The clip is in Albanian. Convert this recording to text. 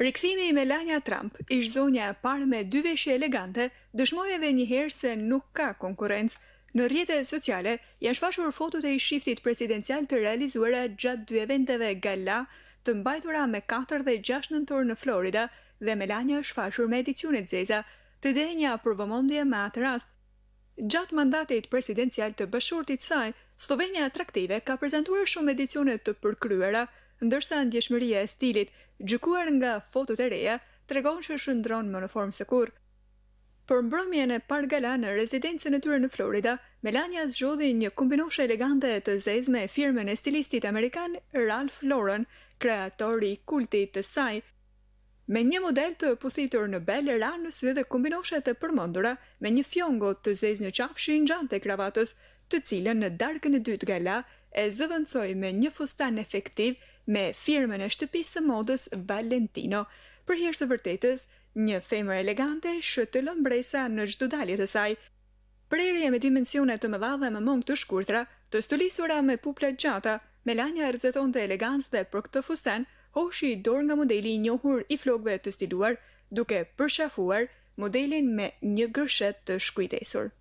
Rikthimi i Melania Trump, ish zonja e parë me dy veshje elegante, dëshmoi edhe një herë se nuk ka konkurrencë. Në rrjetet sociale janë shfaqur fotot e shiftit presidencial të realizuara gjatë dy eventeve gala të mbajtura me 4 dhe 6 nëntor në Florida dhe Melania është shfaqur me edicionet zeza të denja për vëmendje me atë rast. Gjatë mandatit presidencial të bëshurtit saj, Slovenia Atraktive ka prezentuar shumë edicionet të përkryera, ndërsa ndjeshmëria e stilit, gjykuar nga fotot e reja, tregon që është ndron më në formë sekur. Për mbromje në par gala në rezidencën e tyre në Florida, Melania zgjodhi një kombinoshe elegante të zezme me firmen e stilistit Amerikan Ralph Lauren, kreatori i kultit të saj. Me një model të pusitur në bel e në sy dhe kombinoshe të përmëndura me një fjongo të zezë një qafshi në gjante kravatës, të cilën në darkën e dytë gala e zëvëndsoj me një fustan efektiv me firmën e shtëpisë së modës Valentino. Për hirë së vërtetës, një femër elegante shëtëllon mbresa në çdo dalje të saj. Prerja me dimensionet të mëdha dhe më mung të shkurtra, të stulisura me puple gjata, Melania rëzeton të elegancë dhe për këtë fusten, hoshi i dorë nga modeli njohur i flokëve të stiluar, duke përshafuar modelin me një gërshet të shkujtesur.